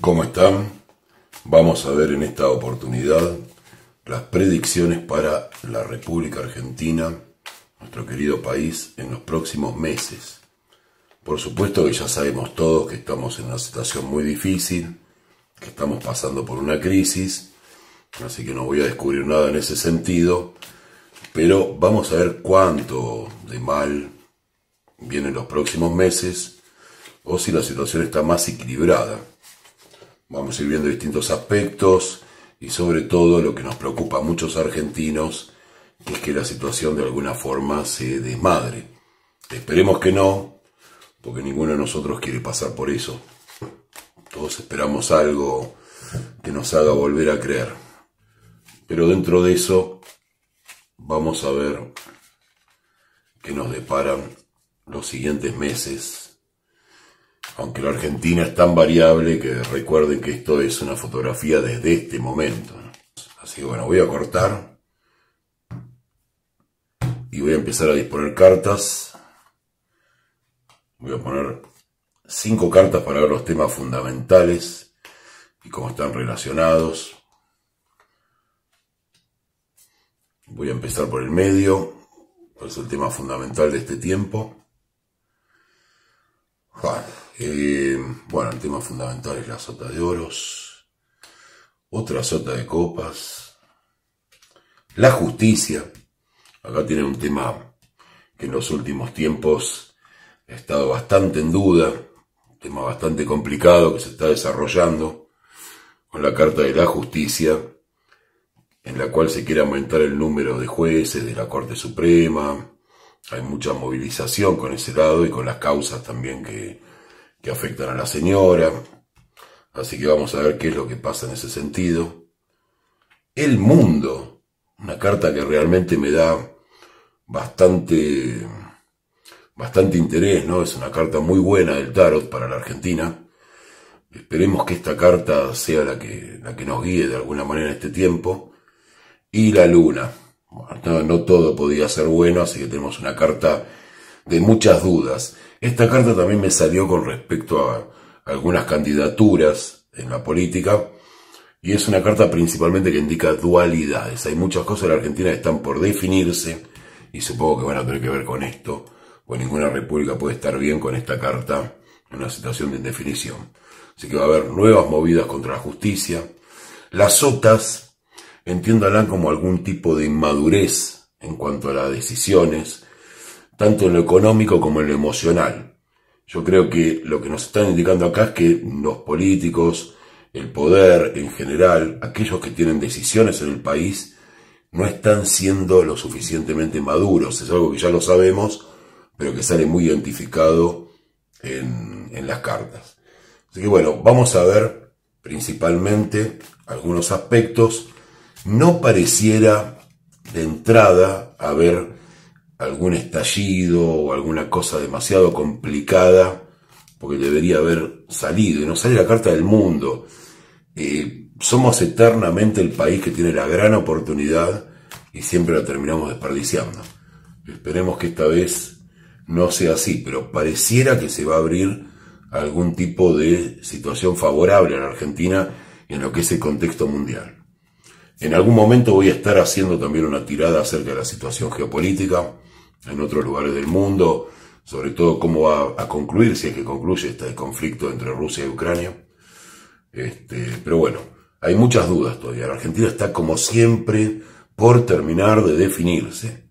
¿Cómo están? Vamos a ver en esta oportunidad las predicciones para la República Argentina, nuestro querido país, en los próximos meses. Por supuesto que ya sabemos todos que estamos en una situación muy difícil, que estamos pasando por una crisis, así que no voy a descubrir nada en ese sentido, pero vamos a ver cuánto de mal viene en los próximos meses o si la situación está más equilibrada. Vamos a ir viendo distintos aspectos y sobre todo lo que nos preocupa a muchos argentinos, es que la situación de alguna forma se desmadre. Esperemos que no, porque ninguno de nosotros quiere pasar por eso. Todos esperamos algo que nos haga volver a creer. Pero dentro de eso vamos a ver qué nos deparan los siguientes meses aunque la Argentina es tan variable que recuerden que esto es una fotografía desde este momento. Así que bueno, voy a cortar y voy a empezar a disponer cartas. Voy a poner cinco cartas para ver los temas fundamentales y cómo están relacionados. Voy a empezar por el medio, que es el tema fundamental de este tiempo. Eh, bueno, el tema fundamental es la sota de oros, otra sota de copas, la justicia. Acá tiene un tema que en los últimos tiempos ha estado bastante en duda, un tema bastante complicado que se está desarrollando con la Carta de la Justicia, en la cual se quiere aumentar el número de jueces de la Corte Suprema. Hay mucha movilización con ese lado y con las causas también que, que afectan a la señora. Así que vamos a ver qué es lo que pasa en ese sentido. El mundo, una carta que realmente me da bastante, bastante interés, ¿no? Es una carta muy buena del tarot para la Argentina. Esperemos que esta carta sea la que, la que nos guíe de alguna manera en este tiempo. Y la luna. no todo podía ser bueno, así que tenemos una carta de muchas dudas. Esta carta también me salió con respecto a algunas candidaturas en la política y es una carta principalmente que indica dualidades. Hay muchas cosas en la Argentina que están por definirse y supongo que van a tener que ver con esto, pues ninguna república puede estar bien con esta carta en una situación de indefinición. Así que va a haber nuevas movidas contra la justicia. Las OTAS, entiéndanla como algún tipo de inmadurez en cuanto a las decisiones, tanto en lo económico como en lo emocional. Yo creo que lo que nos están indicando acá es que los políticos, el poder en general, aquellos que tienen decisiones en el país, no están siendo lo suficientemente maduros. Es algo que ya lo sabemos, pero que sale muy identificado en, las cartas. Así que bueno, vamos a ver principalmente algunos aspectos. No pareciera de entrada haber algún estallido o alguna cosa demasiado complicada, porque debería haber salido, y no sale la carta del mundo. Eh, somos eternamente el país que tiene la gran oportunidad y siempre la terminamos desperdiciando. Esperemos que esta vez no sea así, pero pareciera que se va a abrir algún tipo de situación favorable a la Argentina en lo que es el contexto mundial. En algún momento voy a estar haciendo también una tirada acerca de la situación geopolítica, en otros lugares del mundo, sobre todo cómo va a concluir, si es que concluye este conflicto entre Rusia y Ucrania. Este, pero bueno, hay muchas dudas todavía. La Argentina está como siempre por terminar de definirse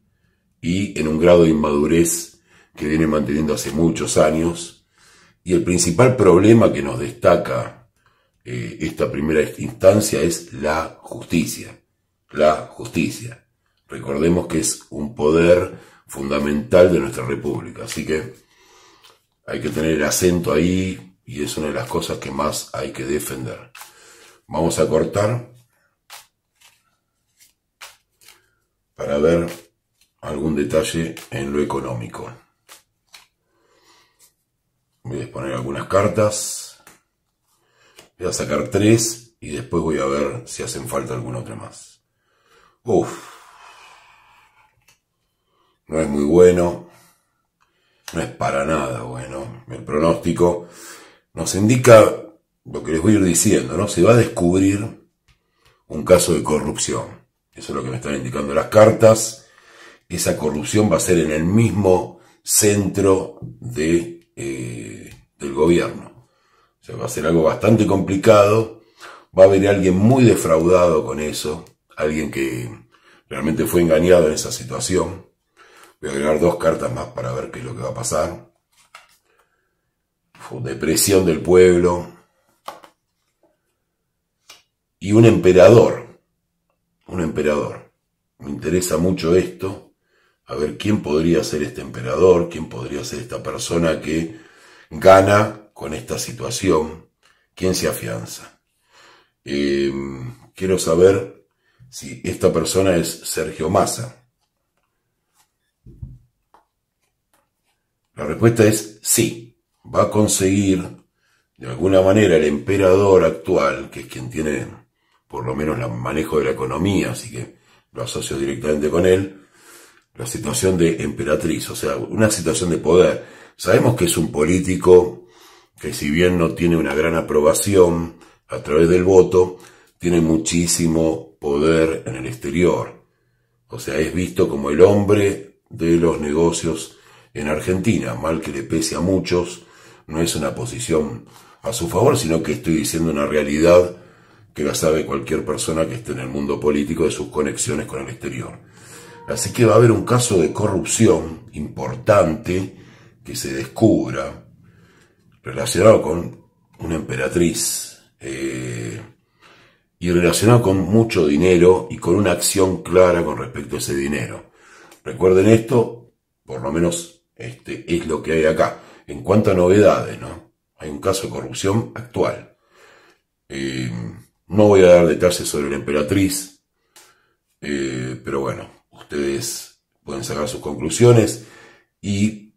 y en un grado de inmadurez que viene manteniendo hace muchos años. Y el principal problema que nos destaca eh, esta primera instancia es la justicia. La justicia. Recordemos que es un poder fundamental de nuestra república. Así que hay que tener el acento ahí y es una de las cosas que más hay que defender. Vamos a cortar para ver algún detalle en lo económico. Voy a poner algunas cartas. Voy a sacar tres y después voy a ver si hacen falta alguna otra más. Uf no es muy bueno, no es para nada bueno. El pronóstico nos indica lo que les voy a ir diciendo, ¿no? Se va a descubrir un caso de corrupción. Eso es lo que me están indicando las cartas. Esa corrupción va a ser en el mismo centro de, eh, del gobierno. O va a ser algo bastante complicado. Va a haber alguien muy defraudado con eso. Alguien que realmente fue engañado en esa situación. Voy a agregar dos cartas más para ver qué es lo que va a pasar. depresión del pueblo. Y un emperador. Un emperador. Me interesa mucho esto. A ver quién podría ser este emperador, quién podría ser esta persona que gana con esta situación, quién se afianza. Eh, quiero saber si esta persona es Sergio Massa La respuesta es sí, va a conseguir de alguna manera el emperador actual, que es quien tiene por lo menos el manejo de la economía, así que lo asocio directamente con él, la situación de emperatriz, o sea, una situación de poder. Sabemos que es un político que si bien no tiene una gran aprobación a través del voto, tiene muchísimo poder en el exterior. O sea, es visto como el hombre de los negocios en Argentina, mal que le pese a muchos, no es una posición a su favor, sino que estoy diciendo una realidad que la sabe cualquier persona que esté en el mundo político de sus conexiones con el exterior. Así que va a haber un caso de corrupción importante que se descubra relacionado con una emperatriz eh, y relacionado con mucho dinero y con una acción clara con respecto a ese dinero. Recuerden esto, por lo menos este es lo que hay acá. En cuanto a novedades, ¿no? Hay un caso de corrupción actual. Eh, no voy a dar detalles sobre la emperatriz, eh, pero bueno, ustedes pueden sacar sus conclusiones y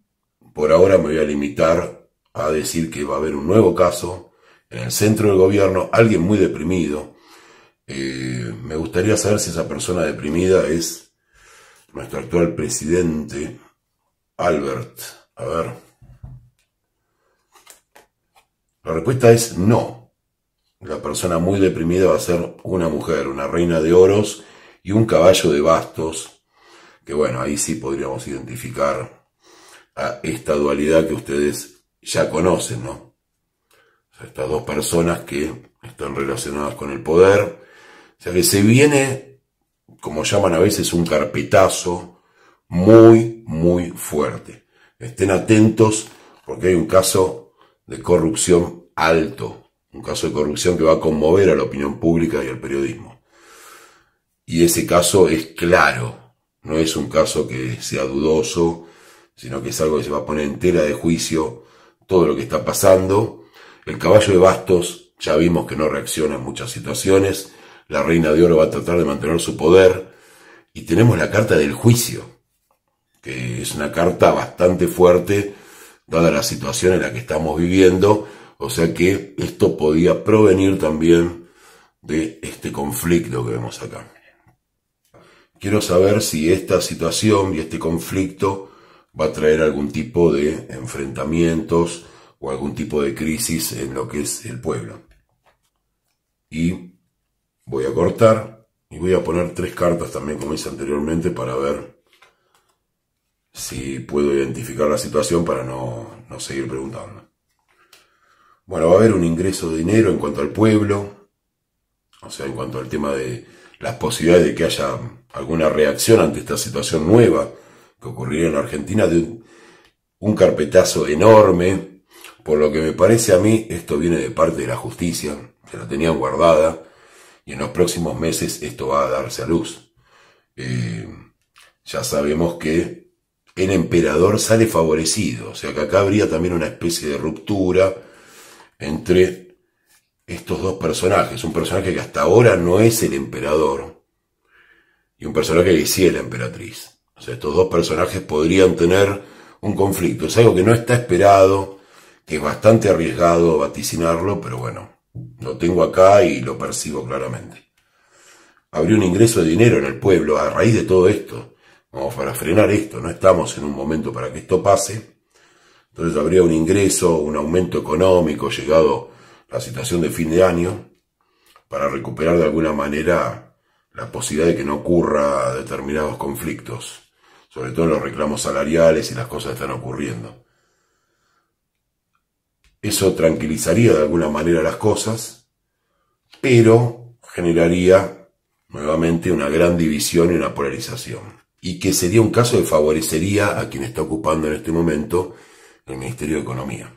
por ahora me voy a limitar a decir que va a haber un nuevo caso en el centro del gobierno, alguien muy deprimido. Eh, me gustaría saber si esa persona deprimida es nuestro actual presidente, Albert. A ver. La respuesta es no. La persona muy deprimida va a ser una mujer, una reina de oros y un caballo de bastos. Que bueno, ahí sí podríamos identificar a esta dualidad que ustedes ya conocen, ¿no? O estas dos personas que están relacionadas con el poder. O sea que se viene, como llaman a veces, un carpetazo muy, muy fuerte. Estén atentos porque hay un caso de corrupción alto, un caso de corrupción que va a conmover a la opinión pública y al periodismo. Y ese caso es claro, no es un caso que sea dudoso, sino que es algo que se va a poner en de juicio todo lo que está pasando. El caballo de bastos ya vimos que no reacciona en muchas situaciones, la reina de oro va a tratar de mantener su poder y tenemos la carta del juicio es una carta bastante fuerte, dada la situación en la que estamos viviendo, o sea que esto podía provenir también de este conflicto que vemos acá. Quiero saber si esta situación y este conflicto va a traer algún tipo de enfrentamientos o algún tipo de crisis en lo que es el pueblo. Y voy a cortar y voy a poner tres cartas también, como hice anteriormente, para ver si puedo identificar la situación para no, no seguir preguntando. Bueno, va a haber un ingreso de dinero en cuanto al pueblo, o sea, en cuanto al tema de las posibilidades de que haya alguna reacción ante esta situación nueva que ocurriría en la Argentina, de un, carpetazo enorme. Por lo que me parece a mí, esto viene de parte de la justicia, se la tenían guardada, y en los próximos meses esto va a darse a luz. Eh, ya sabemos que el emperador sale favorecido. O sea que acá habría también una especie de ruptura entre estos dos personajes. Un personaje que hasta ahora no es el emperador y un personaje que sí es la emperatriz. O sea, estos dos personajes podrían tener un conflicto. Es algo que no está esperado, que es bastante arriesgado vaticinarlo, pero bueno, lo tengo acá y lo percibo claramente. Habría un ingreso de dinero en el pueblo a raíz de todo esto Vamos para frenar esto, no estamos en un momento para que esto pase. Entonces habría un ingreso, un aumento económico llegado la situación de fin de año para recuperar de alguna manera la posibilidad de que no ocurra determinados conflictos, sobre todo en los reclamos salariales y las cosas que están ocurriendo. Eso tranquilizaría de alguna manera las cosas, pero generaría nuevamente una gran división y una polarización y que sería un caso que favorecería a quien está ocupando en este momento el Ministerio de Economía.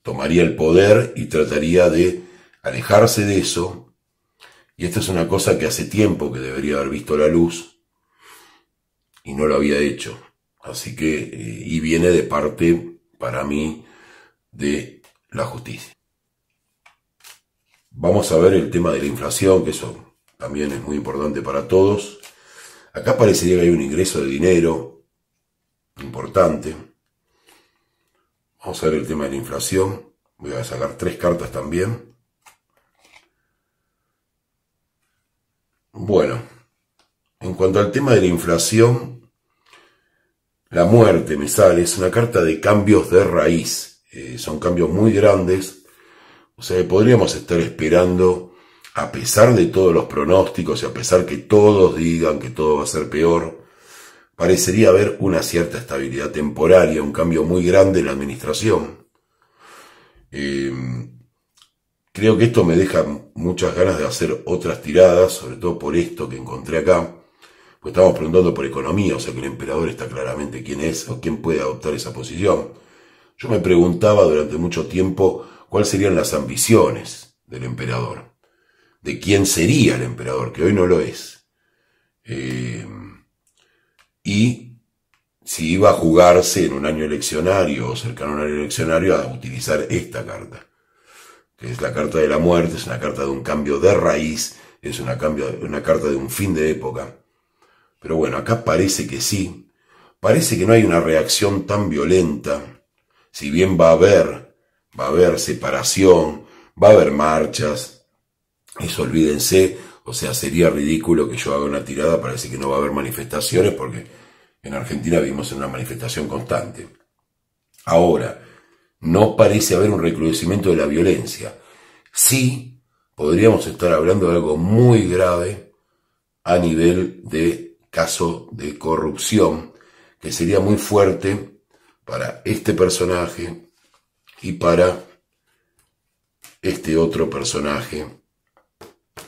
Tomaría el poder y trataría de alejarse de eso, y esta es una cosa que hace tiempo que debería haber visto la luz, y no lo había hecho. Así que, eh, y viene de parte, para mí, de la justicia. Vamos a ver el tema de la inflación, que eso también es muy importante para todos. Acá parecería que hay un ingreso de dinero importante. Vamos a ver el tema de la inflación. Voy a sacar tres cartas también. Bueno, en cuanto al tema de la inflación, la muerte me sale, es una carta de cambios de raíz. Eh, son cambios muy grandes. O sea, podríamos estar esperando a pesar de todos los pronósticos y a pesar que todos digan que todo va a ser peor, parecería haber una cierta estabilidad temporal y un cambio muy grande en la administración. Eh, creo que esto me deja muchas ganas de hacer otras tiradas, sobre todo por esto que encontré acá, pues estamos preguntando por economía, o sea que el emperador está claramente quién es o quién puede adoptar esa posición. Yo me preguntaba durante mucho tiempo cuáles serían las ambiciones del emperador de quién sería el emperador, que hoy no lo es. Eh, y si iba a jugarse en un año eleccionario o cercano a un año eleccionario a utilizar esta carta, que es la carta de la muerte, es una carta de un cambio de raíz, es una, una carta de un fin de época. Pero bueno, acá parece que sí, parece que no hay una reacción tan violenta, si bien va a haber, va a haber separación, va a haber marchas, eso olvídense, o sea, sería ridículo que yo haga una tirada para decir que no va a haber manifestaciones, porque en Argentina vivimos en una manifestación constante. Ahora, no parece haber un recrudecimiento de la violencia. Sí, podríamos estar hablando de algo muy grave a nivel de caso de corrupción, que sería muy fuerte para este personaje y para este otro personaje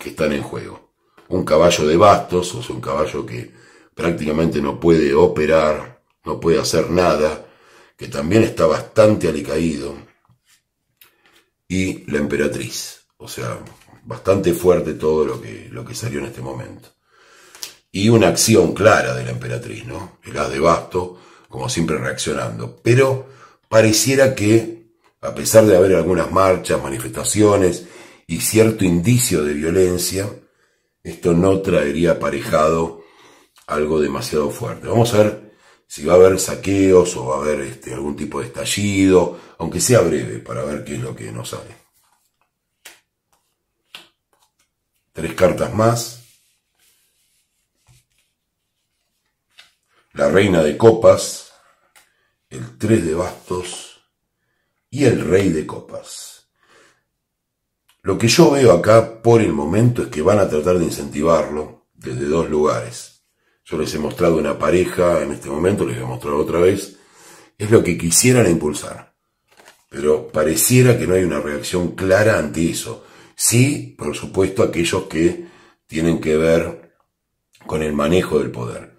que están en juego. Un caballo de bastos, o sea, un caballo que prácticamente no puede operar, no puede hacer nada, que también está bastante alicaído, y la emperatriz, o sea, bastante fuerte todo lo que, lo que salió en este momento. Y una acción clara de la emperatriz, ¿no? El as de bastos... como siempre reaccionando. Pero pareciera que, a pesar de haber algunas marchas, manifestaciones, y cierto indicio de violencia, esto no traería aparejado algo demasiado fuerte. Vamos a ver si va a haber saqueos o va a haber este, algún tipo de estallido, aunque sea breve, para ver qué es lo que nos sale. Tres cartas más. La reina de copas, el tres de bastos y el rey de copas. Lo que yo veo acá por el momento es que van a tratar de incentivarlo desde dos lugares. Yo les he mostrado una pareja en este momento, les voy a mostrar otra vez. Es lo que quisieran impulsar. Pero pareciera que no hay una reacción clara ante eso. Sí, por supuesto, aquellos que tienen que ver con el manejo del poder.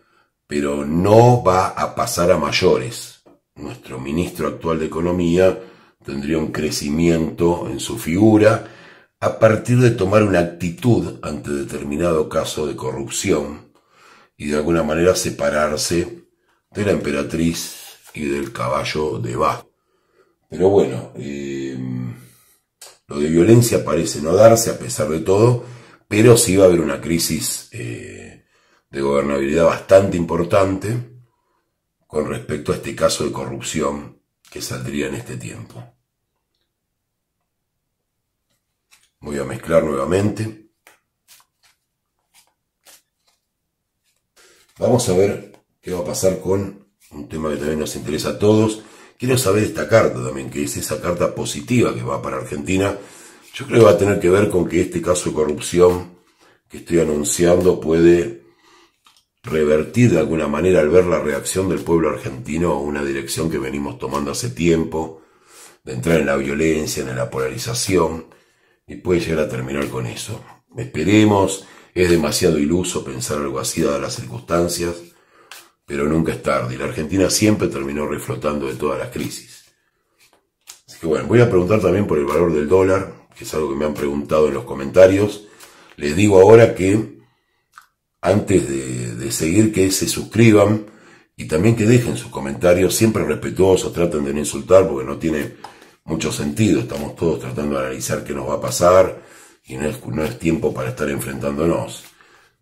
Pero no va a pasar a mayores. Nuestro ministro actual de Economía tendría un crecimiento en su figura a partir de tomar una actitud ante determinado caso de corrupción y de alguna manera separarse de la emperatriz y del caballo de Bach. Pero bueno, eh, lo de violencia parece no darse a pesar de todo, pero sí va a haber una crisis eh, de gobernabilidad bastante importante con respecto a este caso de corrupción que saldría en este tiempo. Voy a mezclar nuevamente. Vamos a ver qué va a pasar con un tema que también nos interesa a todos. Quiero saber esta carta también, que es esa carta positiva que va para Argentina. Yo creo que va a tener que ver con que este caso de corrupción que estoy anunciando puede revertir de alguna manera al ver la reacción del pueblo argentino a una dirección que venimos tomando hace tiempo, de entrar en la violencia, en la polarización y puede llegar a terminar con eso. Esperemos, es demasiado iluso pensar algo así dadas las circunstancias, pero nunca es tarde. Y la Argentina siempre terminó reflotando de todas las crisis. Así que bueno, voy a preguntar también por el valor del dólar, que es algo que me han preguntado en los comentarios. Les digo ahora que antes de, de seguir que se suscriban y también que dejen sus comentarios, siempre respetuosos, traten de no insultar porque no tiene mucho sentido. Estamos todos tratando de analizar qué nos va a pasar y no es, tiempo para estar enfrentándonos.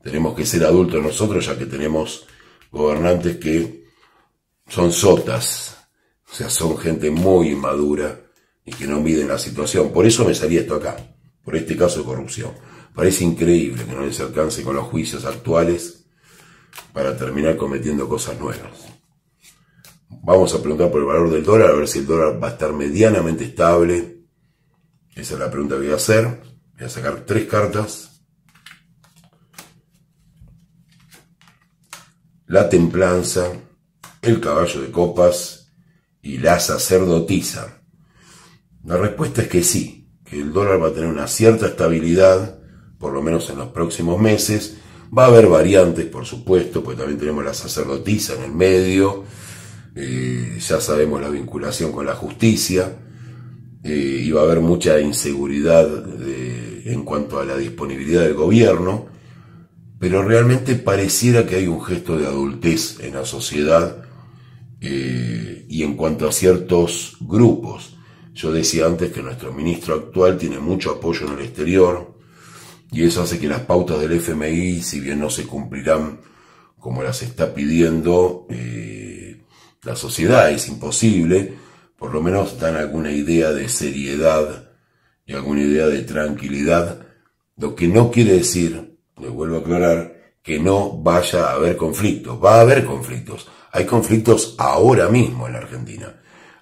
Tenemos que ser adultos nosotros ya que tenemos gobernantes que son sotas, o sea, son gente muy inmadura y que no miden la situación. Por eso me salía esto acá, por este caso de corrupción. Parece increíble que no les alcance con los juicios actuales para terminar cometiendo cosas nuevas. Vamos a preguntar por el valor del dólar, a ver si el dólar va a estar medianamente estable. Esa es la pregunta que voy a hacer. Voy a sacar tres cartas. La templanza, el caballo de copas y la sacerdotisa. La respuesta es que sí, que el dólar va a tener una cierta estabilidad, por lo menos en los próximos meses. Va a haber variantes, por supuesto, pues también tenemos la sacerdotisa en el medio eh, ya sabemos la vinculación con la justicia, eh, y va a haber mucha inseguridad en cuanto a la disponibilidad del gobierno, pero realmente pareciera que hay un gesto de adultez en la sociedad eh, y en cuanto a ciertos grupos. Yo decía antes que nuestro ministro actual tiene mucho apoyo en el exterior y eso hace que las pautas del FMI, si bien no se cumplirán como las está pidiendo, la sociedad es imposible, por lo menos dan alguna idea de seriedad y alguna idea de tranquilidad, lo que no quiere decir, le vuelvo a aclarar, que no vaya a haber conflictos. Va a haber conflictos. Hay conflictos ahora mismo en la Argentina.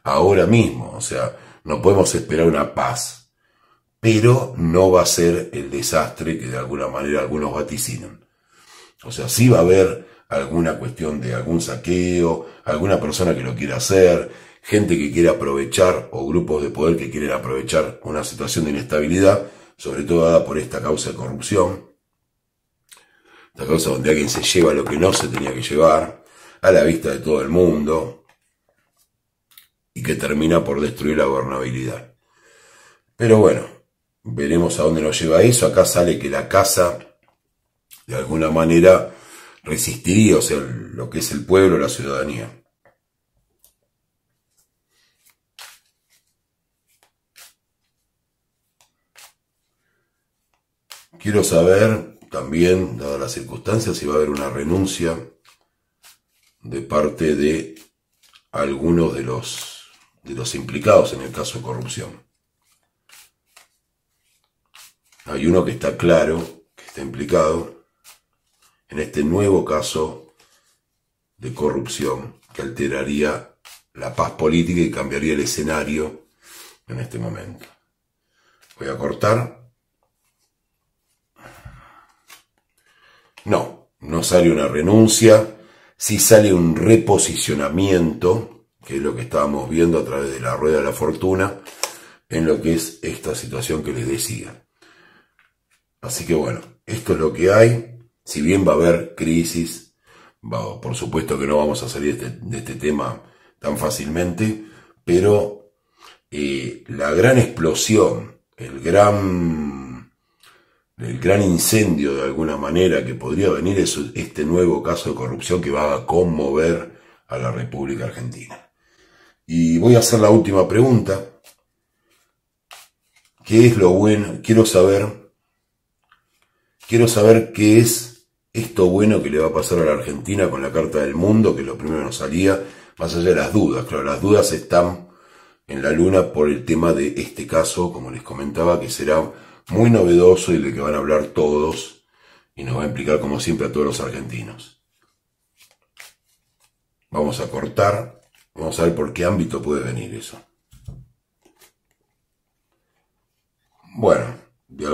Ahora mismo. O sea, no podemos esperar una paz. Pero no va a ser el desastre que de alguna manera algunos vaticinan. O sea, sí va a haber alguna cuestión de algún saqueo, alguna persona que lo quiera hacer, gente que quiere aprovechar o grupos de poder que quieren aprovechar una situación de inestabilidad, sobre todo dada por esta causa de corrupción, esta causa donde alguien se lleva lo que no se tenía que llevar, a la vista de todo el mundo, y que termina por destruir la gobernabilidad. Pero bueno, veremos a dónde nos lleva eso. Acá sale que la casa, de alguna manera, resistiría, o sea, lo que es el pueblo, la ciudadanía. Quiero saber también, dadas las circunstancias, si va a haber una renuncia de parte de algunos de los, de los implicados en el caso de corrupción. Hay uno que está claro, que está implicado, en este nuevo caso de corrupción que alteraría la paz política y cambiaría el escenario en este momento. Voy a cortar. No, no sale una renuncia, si sale un reposicionamiento, que es lo que estábamos viendo a través de la rueda de la fortuna, en lo que es esta situación que les decía. Así que bueno, esto es lo que hay. Si bien va a haber crisis, por supuesto que no vamos a salir de este, este tema tan fácilmente, pero eh, la gran explosión, el gran, el gran incendio de alguna manera que podría venir es este nuevo caso de corrupción que va a conmover a la República Argentina. Y voy a hacer la última pregunta. ¿Qué es lo bueno? Quiero saber. Quiero saber qué es esto bueno que le va a pasar a la Argentina con la Carta del Mundo, que lo primero nos salía, más allá de las dudas. Claro, las dudas están en la luna por el tema de este caso, como les comentaba, que será muy novedoso y de que van a hablar todos y nos va a implicar, como siempre, a todos los argentinos. Vamos a cortar, vamos a ver por qué ámbito puede venir eso.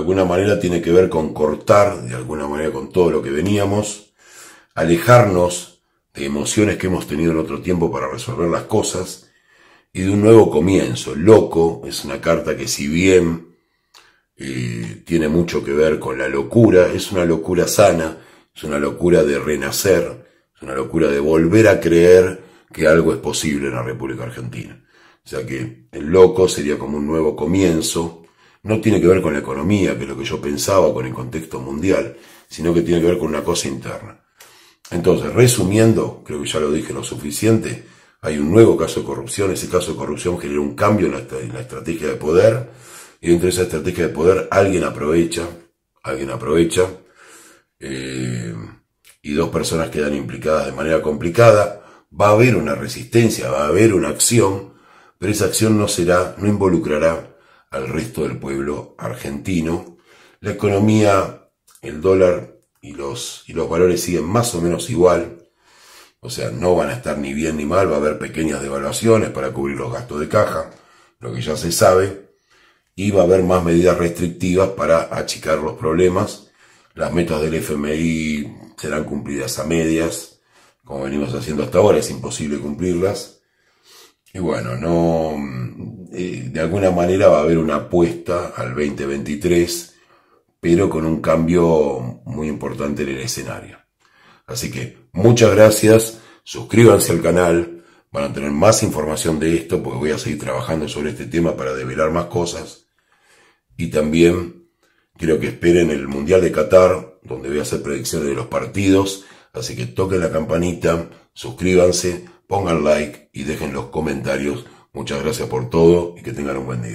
De alguna manera tiene que ver con cortar, de alguna manera con todo lo que veníamos, alejarnos de emociones que hemos tenido en otro tiempo para resolver las cosas y de un nuevo comienzo. Loco es una carta que si bien eh, tiene mucho que ver con la locura, es una locura sana, es una locura de renacer, es una locura de volver a creer que algo es posible en la República Argentina. O sea que el loco sería como un nuevo comienzo, no tiene que ver con la economía, que es lo que yo pensaba, con el contexto mundial, sino que tiene que ver con una cosa interna. Entonces, resumiendo, creo que ya lo dije lo suficiente, hay un nuevo caso de corrupción, ese caso de corrupción genera un cambio en la, estrategia de poder, y dentro de esa estrategia de poder alguien aprovecha, alguien aprovecha, eh, y dos personas quedan implicadas de manera complicada, va a haber una resistencia, va a haber una acción, pero esa acción no será, no involucrará al resto del pueblo argentino. La economía, el dólar y los, y los valores siguen más o menos igual. O sea, no van a estar ni bien ni mal, va a haber pequeñas devaluaciones para cubrir los gastos de caja, lo que ya se sabe. Y va a haber más medidas restrictivas para achicar los problemas. Las metas del FMI serán cumplidas a medias, como venimos haciendo hasta ahora, es imposible cumplirlas y bueno, no, eh, de alguna manera va a haber una apuesta al 2023, pero con un cambio muy importante en el escenario. Así que muchas gracias, suscríbanse al canal, van a tener más información de esto, porque voy a seguir trabajando sobre este tema para develar más cosas. Y también creo que esperen el Mundial de Qatar, donde voy a hacer predicciones de los partidos, así que toquen la campanita, suscríbanse pongan like y dejen los comentarios. Muchas gracias por todo y que tengan un buen día.